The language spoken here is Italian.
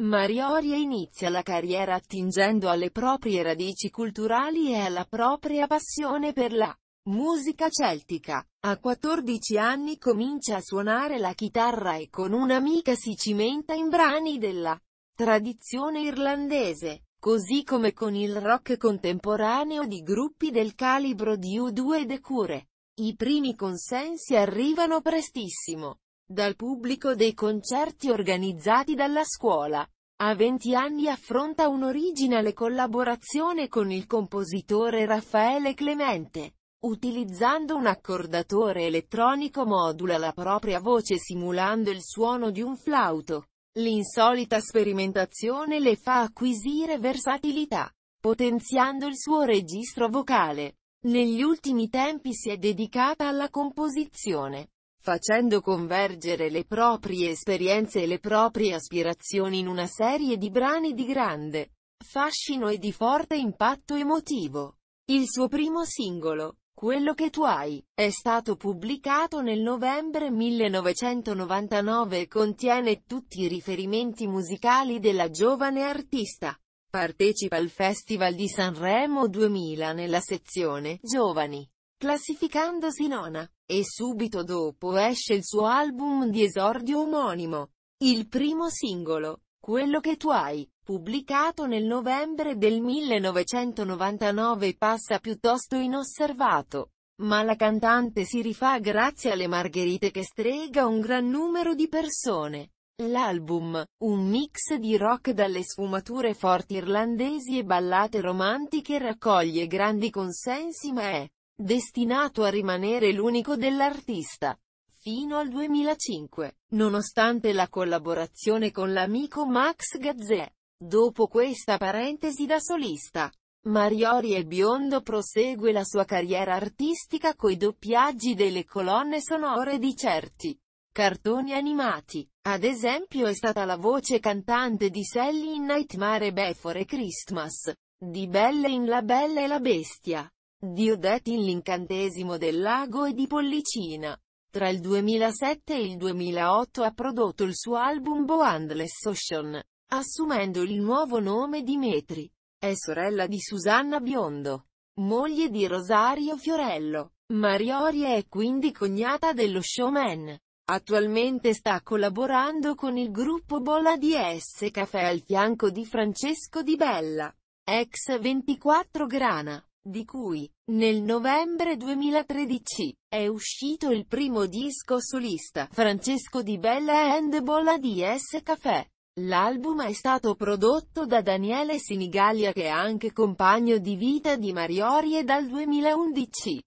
Marioria inizia la carriera attingendo alle proprie radici culturali e alla propria passione per la musica celtica. A 14 anni comincia a suonare la chitarra e con un'amica si cimenta in brani della tradizione irlandese, così come con il rock contemporaneo di gruppi del calibro di U2 e The Cure. I primi consensi arrivano prestissimo dal pubblico dei concerti organizzati dalla scuola. A 20 anni affronta un'originale collaborazione con il compositore Raffaele Clemente. Utilizzando un accordatore elettronico modula la propria voce simulando il suono di un flauto. L'insolita sperimentazione le fa acquisire versatilità, potenziando il suo registro vocale. Negli ultimi tempi si è dedicata alla composizione facendo convergere le proprie esperienze e le proprie aspirazioni in una serie di brani di grande fascino e di forte impatto emotivo. Il suo primo singolo, Quello che tu hai, è stato pubblicato nel novembre 1999 e contiene tutti i riferimenti musicali della giovane artista. Partecipa al Festival di Sanremo 2000 nella sezione Giovani classificandosi nona, e subito dopo esce il suo album di esordio omonimo, il primo singolo, Quello che tu hai, pubblicato nel novembre del 1999 passa piuttosto inosservato. Ma la cantante si rifà grazie alle margherite che strega un gran numero di persone. L'album, un mix di rock dalle sfumature forti irlandesi e ballate romantiche raccoglie grandi consensi ma è, destinato a rimanere l'unico dell'artista. Fino al 2005, nonostante la collaborazione con l'amico Max Gazzè. Dopo questa parentesi da solista, Mariori e Biondo prosegue la sua carriera artistica coi doppiaggi delle colonne sonore di certi cartoni animati. Ad esempio è stata la voce cantante di Sally in Nightmare Before Christmas, di Belle in La Bella e la Bestia, in l'incantesimo del lago e di Pollicina. Tra il 2007 e il 2008 ha prodotto il suo album Boundless Ocean, assumendo il nuovo nome Dimetri. È sorella di Susanna Biondo, moglie di Rosario Fiorello. Marioria è quindi cognata dello showman. Attualmente sta collaborando con il gruppo Bola di S. Café al fianco di Francesco Di Bella, ex 24 Grana di cui, nel novembre 2013, è uscito il primo disco solista, Francesco Di Bella and Bolla di S. Café. L'album è stato prodotto da Daniele Sinigallia che è anche compagno di vita di Mariori e dal 2011.